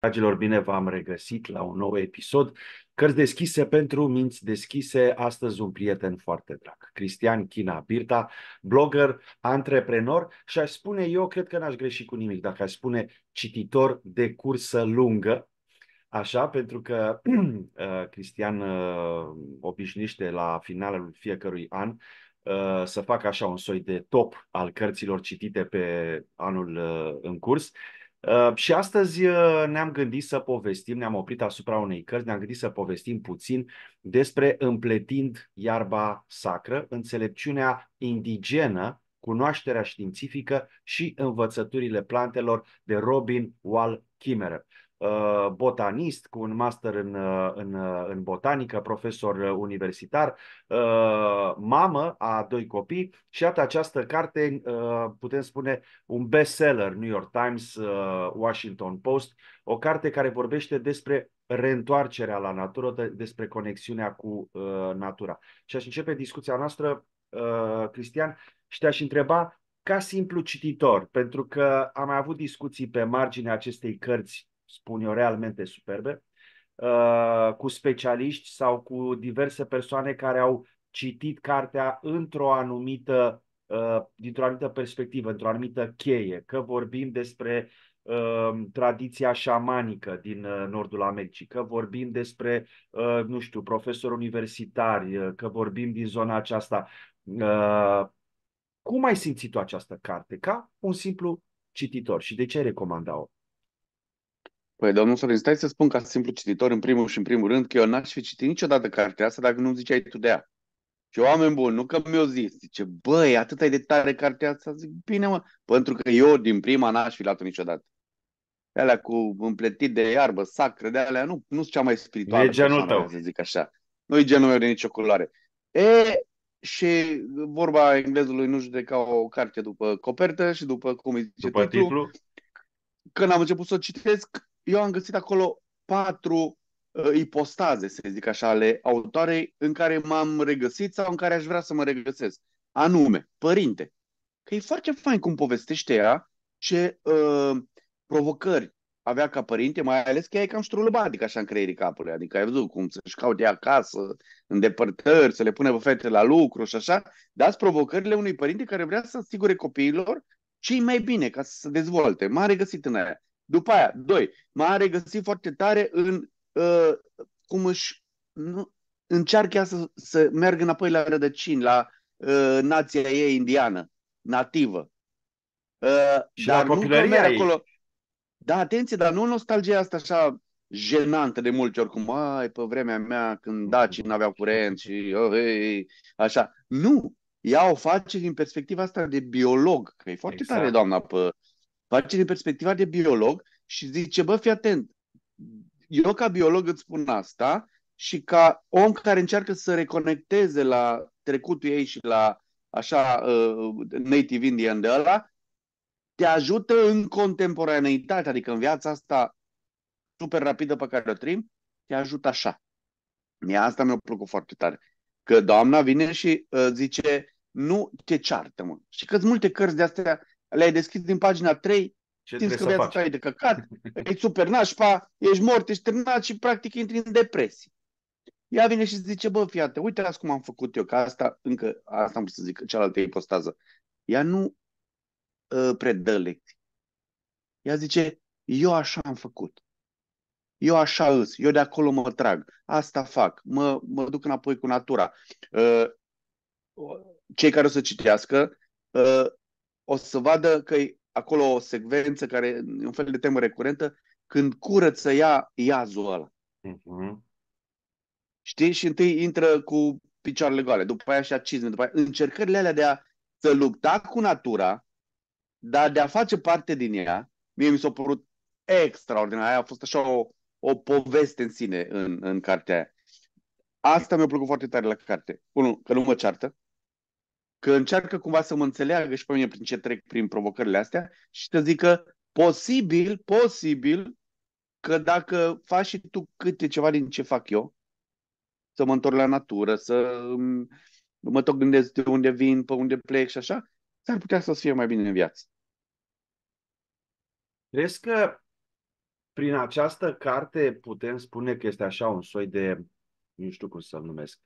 Dragilor, bine v-am regăsit la un nou episod. Cărți deschise pentru minți deschise, astăzi un prieten foarte drag, Cristian China Birta, blogger, antreprenor și aș spune, eu cred că n-aș greși cu nimic dacă aș spune cititor de cursă lungă, Așa, pentru că uh, Cristian uh, obișnuiește la finalul fiecărui an uh, să facă așa un soi de top al cărților citite pe anul uh, în curs Uh, și astăzi uh, ne-am gândit să povestim, ne-am oprit asupra unei cărți, ne-am gândit să povestim puțin despre împletind iarba sacră, înțelepciunea indigenă, cunoașterea științifică și învățăturile plantelor de Robin Wall chimeră. Uh, botanist cu un master în, uh, în, uh, în botanică, profesor universitar, mamă a doi copii și iată această carte, putem spune, un bestseller, New York Times, Washington Post, o carte care vorbește despre reîntoarcerea la natură, despre conexiunea cu natura. Și aș începe discuția noastră, Cristian, și te-aș întreba ca simplu cititor, pentru că am mai avut discuții pe marginea acestei cărți, spun eu, realmente superbe, uh, cu specialiști sau cu diverse persoane care au citit cartea într-o anumită, uh, dintr-o anumită perspectivă, într-o anumită cheie, că vorbim despre uh, tradiția șamanică din nordul Americii, că vorbim despre, nu știu, profesori universitari, că vorbim din zona aceasta cum ai simțit tu această carte? Ca un simplu cititor și de ce ai recomanda-o? Păi, domnul Sorin, stai să spun ca simplu cititor, în primul și în primul rând, că eu n-aș fi citit niciodată cartea asta dacă nu ziceai tu de ea. Și oameni buni, nu că mi-o zis, zice, băi, atât ai de tare cartea asta, zic, bine mă, pentru că eu din prima n-aș fi luat niciodată. De alea cu împletit de iarbă, sacre de alea, nu, nu sunt cea mai spirituală. E genul tău. Să zic așa. Nu e genul meu de nicio culoare. E, și vorba englezului nu judeca o carte după copertă și după cum îi zice după titlu. titlu. Când am început să o citesc, eu am găsit acolo patru uh, ipostaze, să zic așa, ale autoarei în care m-am regăsit sau în care aș vrea să mă regăsesc. Anume, părinte. Că e foarte fain cum povestește ea ce uh, provocări, avea ca părinte, mai ales că e cam strulbadic așa în creierii capului, adică ai văzut cum să-și caute acasă, depărtări, să le pune pe fete la lucru și așa, dați provocările unui părinte care vrea să asigure copiilor ce mai bine ca să se dezvolte. M-a regăsit în aia. După aia, doi, m-a regăsit foarte tare în uh, cum își nu, încearcă să, să meargă înapoi la rădăcini, la uh, nația ei indiană, nativă. Uh, și dar la copilăria nu ei. Acolo, da, atenție, dar nu nostalgia asta așa jenantă de multe ori, cum, ai, pe vremea mea, când dacii nu aveau curent și, oh, hey, așa. Nu! Ea o face din perspectiva asta de biolog, că e foarte exact. tare, doamna, pe, face din perspectiva de biolog și zice, bă, fii atent, eu ca biolog îți spun asta și ca om care încearcă să reconecteze la trecutul ei și la așa uh, native indian de ăla, te ajută în contemporaneitate, adică în viața asta super rapidă pe care o trim, te ajută așa. Mie asta mi-a plăcut foarte tare. Că doamna vine și uh, zice, nu te ceartă, mă. Și că multe cărți de astea le-ai deschis din pagina 3, ce simți că viața ta e de căcat, e super nașpa, ești mort, ești terminat și practic intri în depresie. Ea vine și zice, bă, fiate, uite las cum am făcut eu, că asta, încă, asta am să zic, cealaltă ipostază. Ea nu uh, predă lecții. Ea zice, eu așa am făcut. Eu așa îs, eu de acolo mă trag, asta fac, mă, mă duc înapoi cu natura. Uh, cei care o să citească uh, o să vadă că e acolo o secvență care e un fel de temă recurentă, când curăță ea zoală. ăla. Uh-huh. Știi? Și întâi intră cu picioarele goale, după aia și acizme, după aia încercările alea de a să lupta cu natura, dar de a face parte din ea, mie mi s-a părut extraordinar. Aia a fost așa o, o poveste în sine în, în cartea aia. Asta mi-a plăcut foarte tare la carte. Unul, că nu mă ceartă, că încearcă cumva să mă înțeleagă și pe mine prin ce trec prin provocările astea și să zică posibil, posibil că dacă faci și tu câte ceva din ce fac eu, să mă întorc la natură, să mă tot gândesc de unde vin, pe unde plec și așa, s-ar putea să-ți fie mai bine în viață. Crezi că prin această carte putem spune că este așa un soi de, nu știu cum să-l numesc,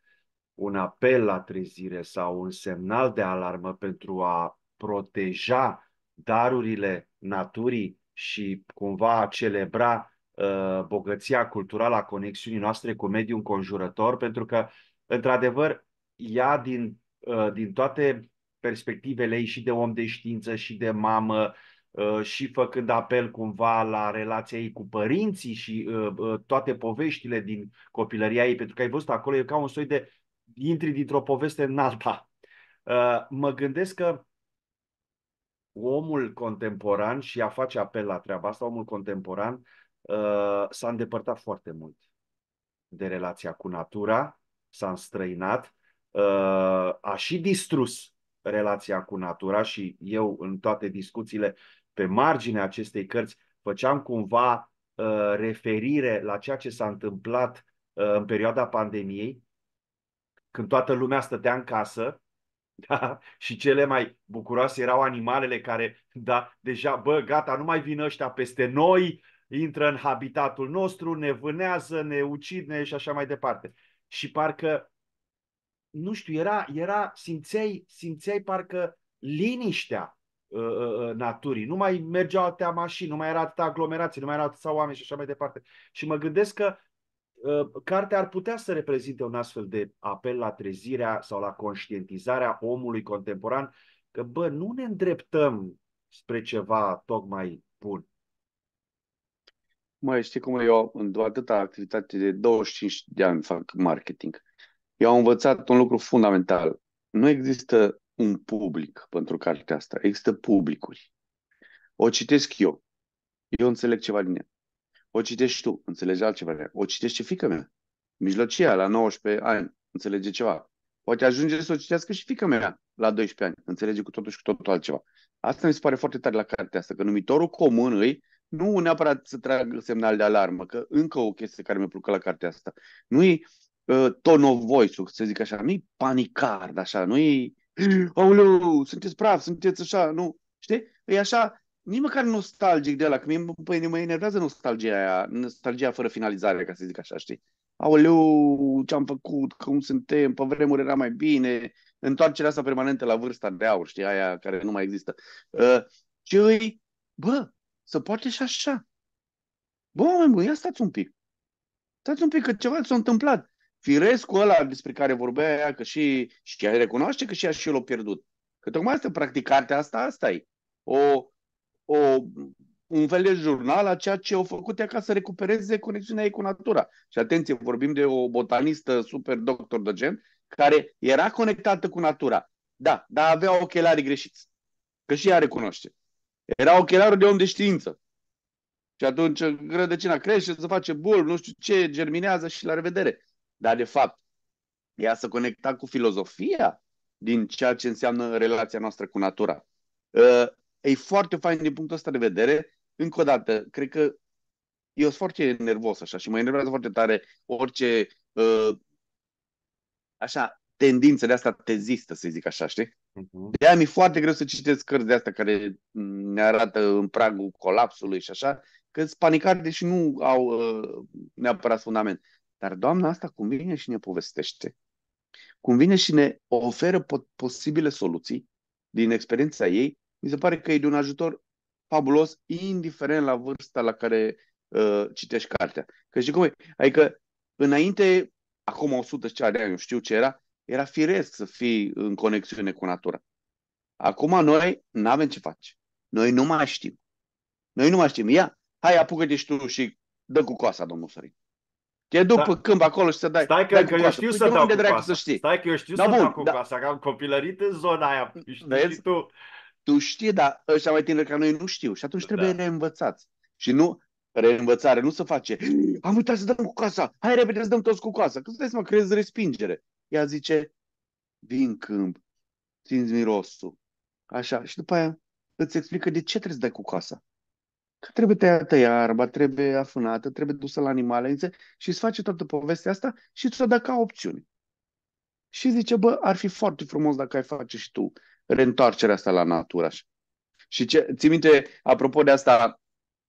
un apel la trezire sau un semnal de alarmă pentru a proteja darurile naturii și cumva a celebra uh, bogăția culturală a conexiunii noastre cu mediul înconjurător, pentru că, într-adevăr, ea din, uh, din toate perspectivele ei și de om de știință și de mamă uh, și făcând apel cumva la relația ei cu părinții și uh, uh, toate poveștile din copilăria ei, pentru că ai văzut acolo, e ca un soi de intri dintr-o poveste în alta. Mă gândesc că omul contemporan și a face apel la treaba asta, omul contemporan s-a îndepărtat foarte mult de relația cu natura, s-a înstrăinat, a și distrus relația cu natura și eu în toate discuțiile pe marginea acestei cărți făceam cumva uh, referire la ceea ce s-a întâmplat uh, în perioada pandemiei, când toată lumea stătea în casă, da? Și cele mai bucuroase erau animalele care, da, deja, bă, gata, nu mai vin ăștia peste noi, intră în habitatul nostru, ne vânează, ne ucid ne și așa mai departe. Și parcă nu știu, era, era simțeai, simțeai parcă liniștea uh, naturii. Nu mai mergeau atâtea mașini, nu mai era atâta aglomerație, nu mai era atâta oameni și așa mai departe. Și mă gândesc că uh, cartea ar putea să reprezinte un astfel de apel la trezirea sau la conștientizarea omului contemporan că, bă, nu ne îndreptăm spre ceva tocmai bun. Mai știi cum eu, în atâta activitate de 25 de ani fac marketing eu am învățat un lucru fundamental. Nu există un public pentru cartea asta, există publicuri. O citesc eu, eu înțeleg ceva din ea. O citești tu, înțelegi altceva din ea. O citește fică mea, mijlocia, la 19 ani, înțelege ceva. Poate ajunge să o citească și fică mea la 12 ani, înțelege cu totul și cu totul altceva. Asta mi se pare foarte tare la cartea asta, că numitorul comun îi nu neapărat să trag semnal de alarmă, că încă o chestie care mi-a plăcut la cartea asta. Nu e tone of voice-ul, să zic așa. Nu-i panicard, așa, nu-i aoleu, sunteți praf, sunteți așa, nu? Știi? E așa, nici măcar nostalgic de la că mie, păi, mă enervează nostalgia aia, nostalgia fără finalizare, ca să zic așa, știi? Aoleu, ce-am făcut, cum suntem, pe vremuri era mai bine, întoarcerea asta permanentă la vârsta de aur, știi, aia care nu mai există. Uh, și îi, bă, să poate și așa. Bă, oameni ia stați un pic. Stați un pic, că ceva s-a întâmplat. Firescul ăla despre care vorbea ea, că și, și ea recunoaște că și ea și el o pierdut. Că tocmai asta, practic, cartea asta, asta e. O, o, un fel de jurnal a ceea ce au făcut ea ca să recupereze conexiunea ei cu natura. Și atenție, vorbim de o botanistă super doctor de gen, care era conectată cu natura. Da, dar avea ochelari greșiți. Că și ea recunoaște. Era ochelarul de om de știință. Și atunci grădăcina crește, se face bul, nu știu ce, germinează și la revedere. Dar, de fapt, ea să conecta cu filozofia din ceea ce înseamnă relația noastră cu natura. Uh, e foarte fain din punctul ăsta de vedere. Încă o dată, cred că eu sunt foarte nervos așa și mă enervează foarte tare orice uh, așa, tendință de asta tezistă, să zic așa, știi? Uh-huh. De aia mi-e foarte greu să citesc cărți de asta care ne arată în pragul colapsului și așa, că sunt panicate și nu au uh, neapărat fundament. Dar doamna asta cum vine și ne povestește, cum vine și ne oferă posibile soluții din experiența ei, mi se pare că e de un ajutor fabulos, indiferent la vârsta la care uh, citești cartea. Că știi cum e? Adică, înainte, acum 100 cea de ani, nu știu ce era, era firesc să fii în conexiune cu natura. Acum noi nu avem ce face. Noi nu mai știm. Noi nu mai știm. Ia, hai, apucă-te și tu și dă cu coasa, domnul Sărin. Te duc da. pe câmp acolo și să dai. Stai că, dai că eu știu să păi dau de cu să știi. Stai că eu știu da, să bun, dau cu da. coasa, că am copilărit în zona aia. Știi Vezi? Și tu. tu știi, dar ăștia mai tineri ca noi nu știu. Și atunci da. trebuie reînvățați. Și nu, reînvățare nu se face. Am uitat să dăm cu casa. Hai repede să dăm toți cu casa. Că să mă crezi respingere. Ea zice, vin câmp, țin mirosul. Așa. Și după aia îți explică de ce trebuie să dai cu casa. Că trebuie tăiată iarba, trebuie afunată, trebuie dusă la animalențe și îți face toată povestea asta și îți o dă ca opțiune. Și zice, bă, ar fi foarte frumos dacă ai face și tu reîntoarcerea asta la natură. Așa. Și ce, ți minte, apropo de asta,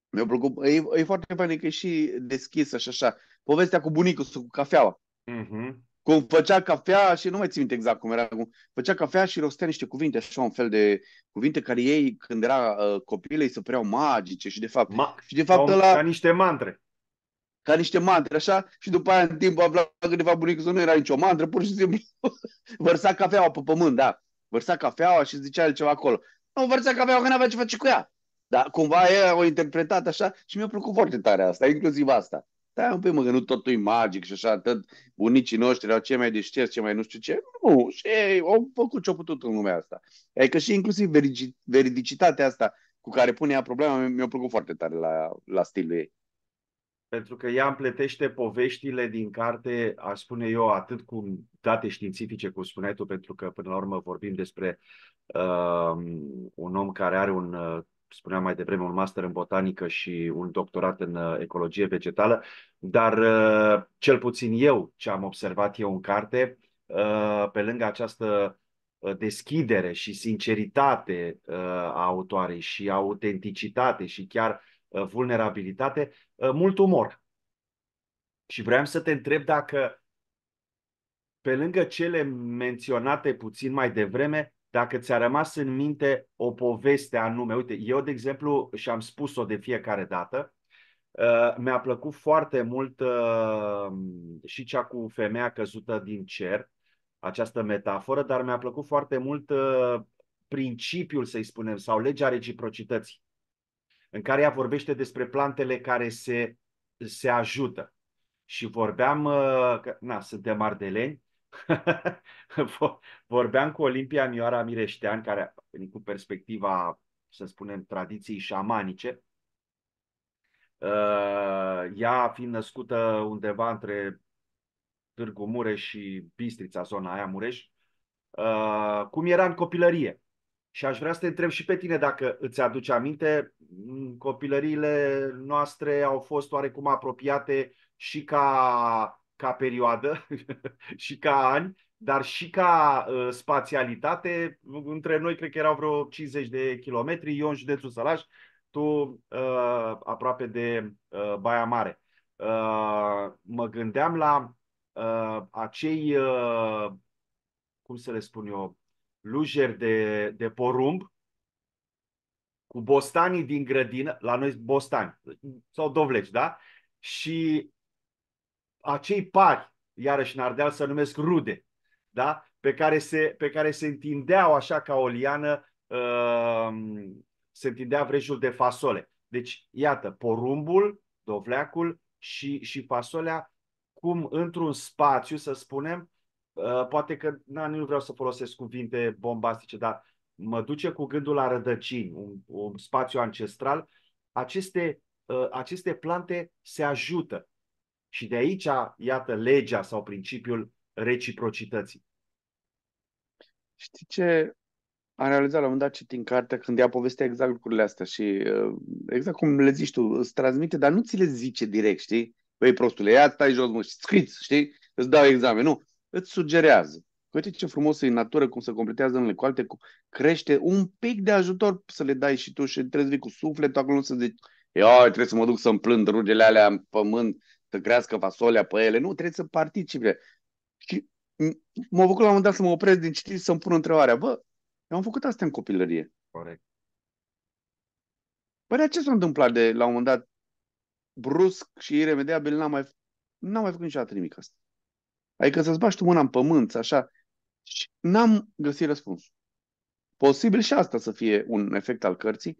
mi-a plăcut, e, e foarte fain că e și deschisă și așa, povestea cu bunicul, cu cafeaua. Mm-hmm. Cum făcea cafea și nu mai țin minte exact cum era. Cum făcea cafea și rostea niște cuvinte, așa un fel de cuvinte care ei, când era uh, copil, îi se păreau magice și de fapt... Ma- și de fapt ăla... Ca niște mantre. Ca niște mantre, așa? Și după aia, în timp, a că de fapt bunicul nu era nicio mantră, pur și simplu vărsa cafeaua pe pământ, da. Vărsa cafeaua și zicea ceva acolo. Nu, vărsa cafeaua că n-avea ce face cu ea. Dar cumva e o interpretat așa și mi-a plăcut foarte tare asta, inclusiv asta. Da, un pic mă, că nu totul e magic și așa, atât bunicii noștri erau cei mai deștepți, cei mai nu știu ce. Nu, și ei au făcut ce-au putut în lumea asta. Adică și inclusiv veridicitatea asta cu care pune ea problema mi-a plăcut foarte tare la, la stilul ei. Pentru că ea împletește poveștile din carte, aș spune eu, atât cu date științifice, cum spuneai tu, pentru că până la urmă vorbim despre uh, un om care are un uh, spuneam mai devreme, un master în botanică și un doctorat în uh, ecologie vegetală, dar uh, cel puțin eu, ce am observat eu în carte, uh, pe lângă această deschidere și sinceritate a autoarei și autenticitate și chiar vulnerabilitate, mult umor. Și vreau să te întreb dacă, pe lângă cele menționate puțin mai devreme, dacă ți-a rămas în minte o poveste anume. Uite, eu, de exemplu, și-am spus-o de fiecare dată, uh, mi-a plăcut foarte mult uh, și cea cu femeia căzută din cer, această metaforă, dar mi-a plăcut foarte mult uh, principiul, să-i spunem, sau legea reciprocității, în care ea vorbește despre plantele care se, se ajută. Și vorbeam, că, na, suntem ardeleni, Vorbeam cu Olimpia Mioara Mireștean, care a venit cu perspectiva, să spunem, tradiției șamanice. Uh, ea fiind născută undeva între Târgu Mureș și Bistrița, zona aia Mureș, uh, cum era în copilărie. Și aș vrea să te întreb și pe tine dacă îți aduce aminte, copilăriile noastre au fost oarecum apropiate și ca ca perioadă și ca ani, dar și ca uh, spațialitate. Între noi cred că erau vreo 50 de kilometri, eu în județul Sălaș, tu uh, aproape de uh, Baia Mare. Uh, mă gândeam la uh, acei, uh, cum să le spun eu, lujeri de, de porumb cu bostanii din grădină, la noi bostani sau dovleci, da? Și acei pari, iarăși în Ardeal să numesc rude, da? pe, care se, pe care se întindeau așa ca o liană, uh, se întindea vrejul de fasole. Deci, iată, porumbul, dovleacul și, și fasolea, cum într-un spațiu, să spunem, uh, poate că na, nu vreau să folosesc cuvinte bombastice, dar mă duce cu gândul la rădăcini, un, un spațiu ancestral, aceste, uh, aceste plante se ajută. Și de aici, iată, legea sau principiul reciprocității. Știi ce am realizat la un moment dat citind cartea când ea povestea exact lucrurile astea și uh, exact cum le zici tu, îți transmite, dar nu ți le zice direct, știi? Băi, prostule, ia stai jos, mă, și scriți, știi? Îți dau examen. Nu, îți sugerează. Uite ce frumos e în natură, cum se completează unele cu alte, cu... crește un pic de ajutor să le dai și tu și trebuie să vii cu sufletul acolo, să zici, ia, trebuie să mă duc să-mi plâng rugele alea în pământ, să crească fasolea pe ele. Nu, trebuie să participe. Și mă bucur la un moment dat să mă opresc din citit să-mi pun întrebarea. Bă, eu am făcut asta în copilărie. Corect. Părea ce s-a întâmplat de la un moment dat brusc și iremediabil n-am mai, n-am mai făcut niciodată nimic asta. Adică să-ți bași tu mâna în pământ, așa, și n-am găsit răspuns. Posibil și asta să fie un efect al cărții.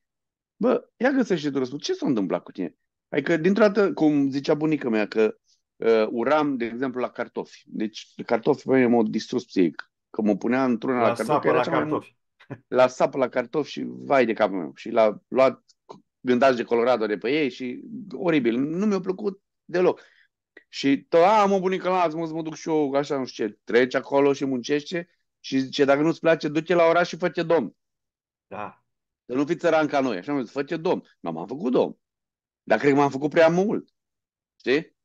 Bă, ia găsește tu răspuns. Ce s-a întâmplat cu tine? Adică, dintr-o dată, cum zicea bunica mea, că uh, uram, de exemplu, la cartofi. Deci, cartofi pe mine m-au distrus psihic. Că mă punea într-una la, la cartofi. la cartofi. La sapă, la cartofi și vai de capul meu. Și l-a luat gândaj de Colorado de pe ei și oribil. Nu mi-a plăcut deloc. Și tot, a, mă bunică, las, mă, mă duc și eu, așa, nu știu ce, treci acolo și muncește și zice, dacă nu-ți place, du-te la oraș și fă domn. Da. Să nu fiți țăran ca noi. Așa am zis, fă domn. Nu, m-am făcut domn. Dar cred că m-am făcut prea mult. Știi?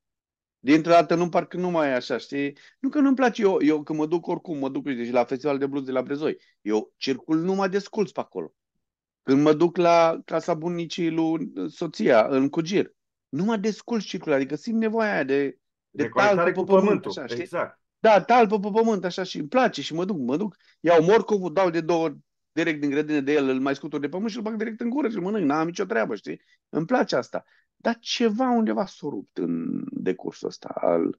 Dintr-o dată nu parcă nu mai e așa, știi? Nu că nu-mi place, eu, eu când mă duc oricum, mă duc și deci, la festival de blues de la Brezoi, eu circul numai de sculți pe acolo. Când mă duc la casa bunicii lui soția, în Cugir, numai de sculți circul, adică simt nevoia aia de, de, de talpă pe pământ, pământul, așa, știi? exact. Da, talpă pe pământ, așa, și îmi place și mă duc, mă duc, iau morcovul, dau de două, direct din grădină de el, îl mai scutur de pământ și îl bag direct în gură și îl mănânc, n-am nicio treabă, știi? Îmi place asta. Dar ceva undeva s-a rupt în decursul ăsta al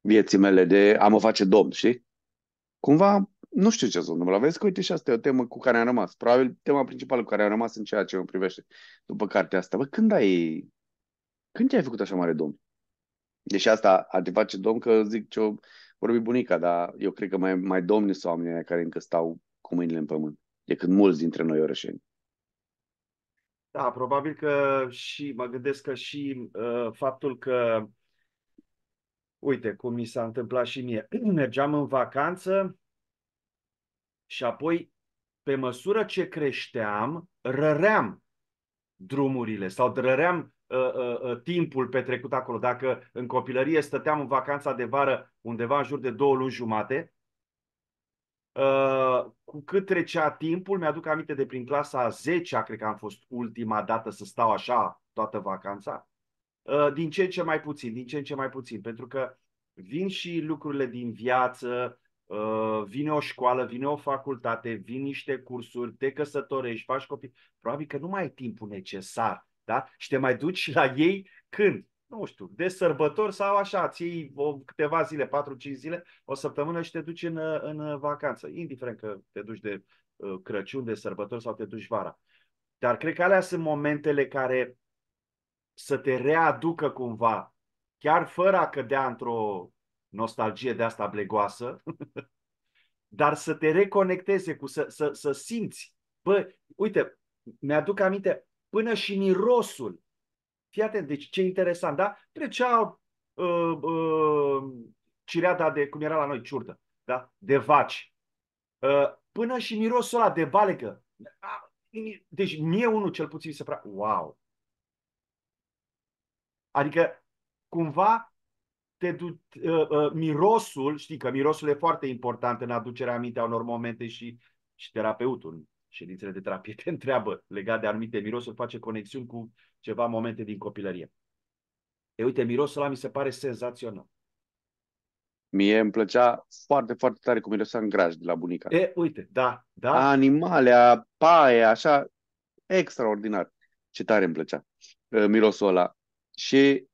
vieții mele de a mă face domn, știi? Cumva, nu știu ce s-a întâmplat. Vezi că, uite, și asta e o temă cu care am rămas. Probabil tema principală cu care am rămas în ceea ce mă privește după cartea asta. Bă, când ai... Când te-ai făcut așa mare domn? Deși asta ar te face domn, că zic ce-o vorbi bunica, dar eu cred că mai, mai domni sunt oamenii care încă stau cu mâinile în pământ decât mulți dintre noi orășeni. Da, probabil că și, mă gândesc că și uh, faptul că, uite, cum mi s-a întâmplat și mie, mergeam în vacanță și apoi, pe măsură ce creșteam, răream drumurile sau răream uh, uh, uh, timpul petrecut acolo. Dacă în copilărie stăteam în vacanța de vară undeva în jur de două luni jumate, Uh, cu cât trecea timpul, mi-aduc aminte de prin clasa a 10 cred că am fost ultima dată să stau așa toată vacanța, uh, din ce în ce mai puțin, din ce în ce mai puțin, pentru că vin și lucrurile din viață, uh, vine o școală, vine o facultate, vin niște cursuri, te căsătorești, faci copii, probabil că nu mai ai timpul necesar, da? Și te mai duci la ei când? nu știu, de sărbători sau așa, ții o, câteva zile, 4-5 zile, o săptămână și te duci în, în uh, vacanță, indiferent că te duci de uh, Crăciun, de sărbători sau te duci vara. Dar cred că alea sunt momentele care să te readucă cumva, chiar fără a cădea într-o nostalgie de asta blegoasă, dar să te reconecteze, cu, să, să, să simți. Bă, uite, mi-aduc aminte, până și mirosul Fii atent, deci ce interesant, da? Trecea uh, uh, cireada de, cum era la noi, ciurtă, da? De vaci. Uh, până și mirosul ăla de balecă. Deci mie unul cel puțin se prea... Wow! Adică cumva te du- uh, uh, mirosul, știi că mirosul e foarte important în aducerea aminte a unor momente și, și terapeutul ședințele de terapie te întreabă legat de anumite mirosuri, face conexiuni cu ceva momente din copilărie. E uite, mirosul ăla mi se pare senzațional. Mie îmi plăcea foarte, foarte tare cum mirosea în graj de la bunica. E, uite, da, da. Animale a paie, așa, extraordinar. Ce tare îmi plăcea uh, mirosul ăla. Și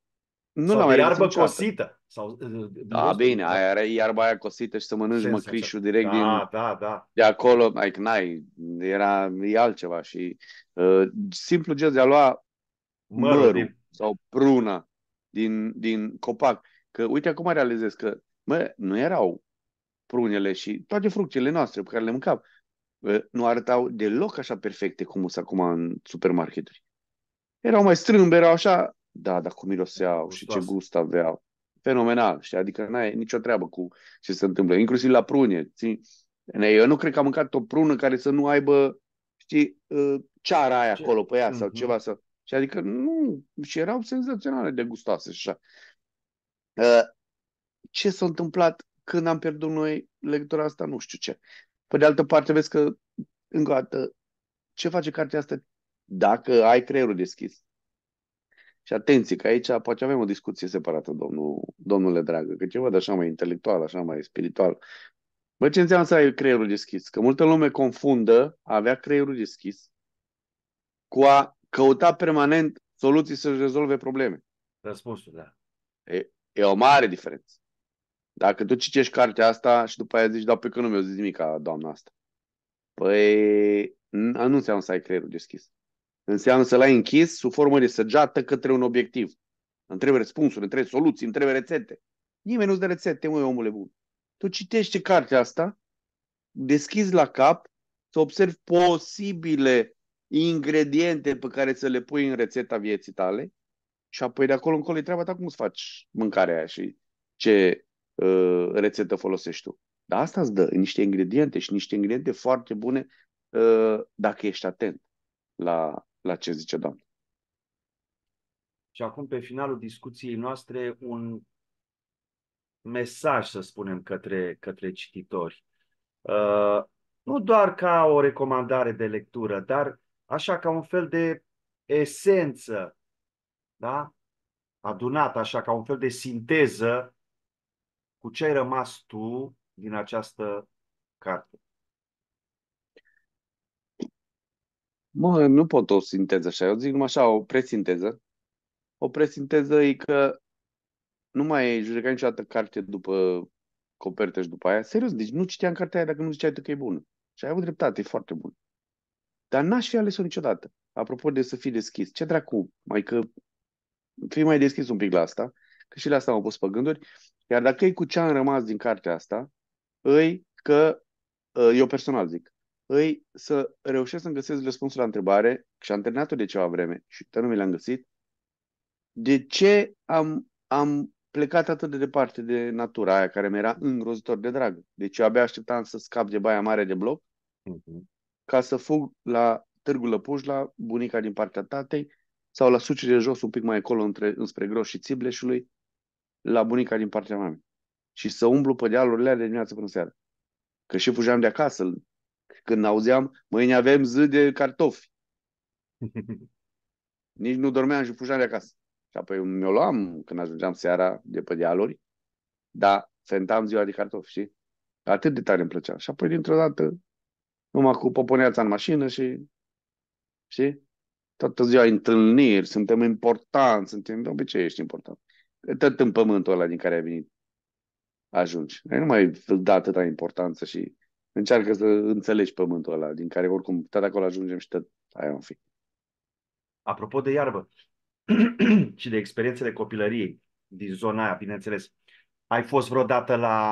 nu Sau l-am mai iarbă niciodată. cosită. Sau, uh, uh, da, rostul, bine, da. aia era iarba aia cosită și să mănânci măcrișul direct da, din, da, da. de acolo, mai like, n-ai, era e altceva și uh, simplu gest de a lua mărul, mărul din... sau pruna din, din copac. Că uite acum realizez că, mă, nu erau prunele și toate fructele noastre pe care le mâncam, uh, nu arătau deloc așa perfecte cum sunt acum în supermarketuri. Erau mai strâmbe, erau așa, da, dar cum miroseau Gustoase. și ce gust aveau fenomenal, știi? Adică n-ai nicio treabă cu ce se întâmplă, inclusiv la prune. Știi? Eu nu cred că am mâncat o prună care să nu aibă, știi, ă, ceara aia ce? acolo pe ea uh-huh. sau mhm. ceva. Sau... Și adică nu, și erau senzaționale de gustoase și așa. Ă, ce s-a întâmplat când am pierdut noi legătura asta? Nu știu ce. Pe de altă parte, vezi că, încă o dată, ce face cartea asta dacă ai creierul deschis? Și atenție, că aici poate avem o discuție separată, domnul, domnule dragă, că ce văd așa mai intelectual, așa mai spiritual. Bă, ce înseamnă să ai creierul deschis? Că multă lume confundă a avea creierul deschis cu a căuta permanent soluții să-și rezolve probleme. Răspunsul, da. E, e o mare diferență. Dacă tu citești cartea asta și după aia zici, da, pe că nu mi o zis nimic doamna asta. Păi, nu înseamnă să ai creierul deschis. Înseamnă să l-ai închis sub formă de săgeată către un obiectiv. Întrebe răspunsuri, întrebe soluții, întrebe rețete. Nimeni nu-ți dă rețete, măi, omule bun. Tu citești cartea asta, deschizi la cap, să observi posibile ingrediente pe care să le pui în rețeta vieții tale și apoi de acolo încolo e treaba ta cum îți faci mâncarea aia și ce uh, rețetă folosești tu. Dar asta îți dă niște ingrediente și niște ingrediente foarte bune uh, dacă ești atent la la ce zice Domnul. Și acum, pe finalul discuției noastre, un mesaj, să spunem, către, către cititori. Uh, nu doar ca o recomandare de lectură, dar așa ca un fel de esență, da? adunată așa ca un fel de sinteză cu ce ai rămas tu din această carte. Mă, nu pot o sinteză așa, eu zic numai așa, o presinteză. O presinteză e că nu mai judeca niciodată carte după copertă și după aia. Serios, deci nu citeam cartea aia dacă nu ziceai tu că e bună. Și ai avut dreptate, e foarte bun. Dar n-aș fi ales-o niciodată. Apropo de să fii deschis, ce dracu, mai că fii mai deschis un pic la asta, că și la asta m-am pus pe gânduri. Iar dacă e cu ce am rămas din cartea asta, îi că, eu personal zic, îi să reușesc să-mi găsesc răspunsul la întrebare și am terminat-o de ceva vreme și tot nu mi l-am găsit. De ce am, am plecat atât de departe de natura aia care mi-era îngrozitor de dragă? Deci eu abia așteptam să scap de baia mare de bloc uh-huh. ca să fug la Târgu Lăpuș, la bunica din partea tatei sau la suci de jos un pic mai acolo între, înspre Groș și Țibleșului la bunica din partea mamei și să umblu pe dealurile de dimineață până seara. Că și fugeam de acasă, când auzeam, mâine avem zi de cartofi. Nici nu dormeam și pușam de acasă. Și apoi mi-o luam când ajungeam seara de pe dealuri, dar fentam ziua de cartofi, și Atât de tare îmi plăcea. Și apoi, dintr-o dată, numai cu poponeața în mașină și, și Toată ziua întâlniri, suntem importanți, suntem, de obicei ești important. Tot în pământul ăla din care ai venit ajungi. nu mai îți da atâta importanță și Încearcă să înțelegi pământul ăla, din care oricum tot acolo ajungem și tot aia un fi. Apropo de iarbă și de experiențele copilăriei din zona aia, bineînțeles, ai fost vreodată la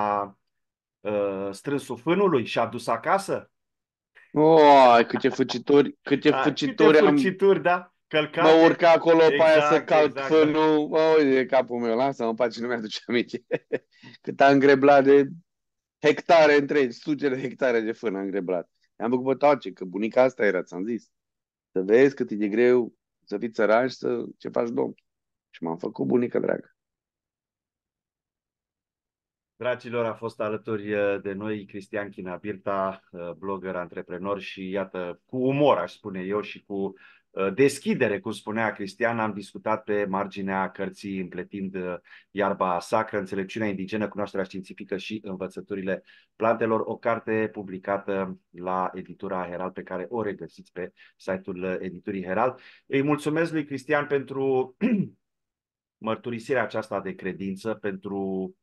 uh, strânsul fânului și adus acasă? Oh, câte făcituri, câte da, ah, făcituri câte am... făcituri, da? Călcate. Mă urca acolo exact, pe aia să exact, calc exact. Da. fânul. Oh, e capul meu, lasă-mă, pace, nu mi-aduce aminte. Cât am greblat de hectare întregi, sute de hectare de fân am greblat. Am făcut bătace, că bunica asta era, ți-am zis. Să vezi cât e de greu să fii țăran să ce faci domn. Și m-am făcut bunică dragă. Dragilor, a fost alături uh, de noi Cristian Chinabirta, uh, blogger, antreprenor și iată, cu umor, aș spune eu, și cu Uh, deschidere, cum spunea Cristian, am discutat pe marginea cărții Împletind uh, iarba sacră, înțelepciunea indigenă, cunoașterea științifică și învățăturile plantelor, o carte publicată la editura Herald, pe care o regăsiți pe site-ul uh, editurii Herald. Îi mulțumesc lui Cristian pentru mărturisirea aceasta de credință, pentru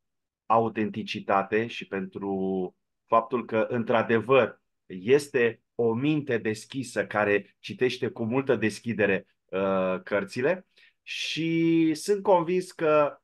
autenticitate și pentru faptul că, într-adevăr, este o minte deschisă care citește cu multă deschidere uh, cărțile și sunt convins că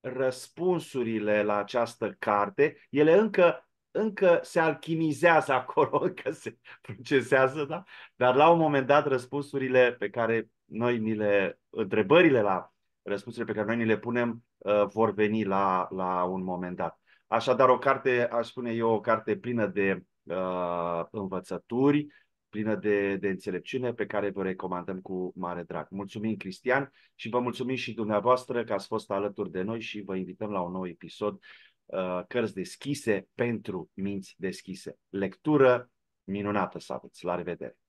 răspunsurile la această carte, ele încă, încă se alchimizează acolo, încă se procesează, da? dar la un moment dat răspunsurile pe care noi ni le, întrebările la răspunsurile pe care noi ni le punem uh, vor veni la, la un moment dat. Așadar, o carte, aș spune eu, o carte plină de uh, învățături plină de, de înțelepciune pe care vă recomandăm cu mare drag. Mulțumim, Cristian, și vă mulțumim și dumneavoastră că ați fost alături de noi și vă invităm la un nou episod uh, Cărți deschise pentru minți deschise. Lectură minunată să aveți! La revedere!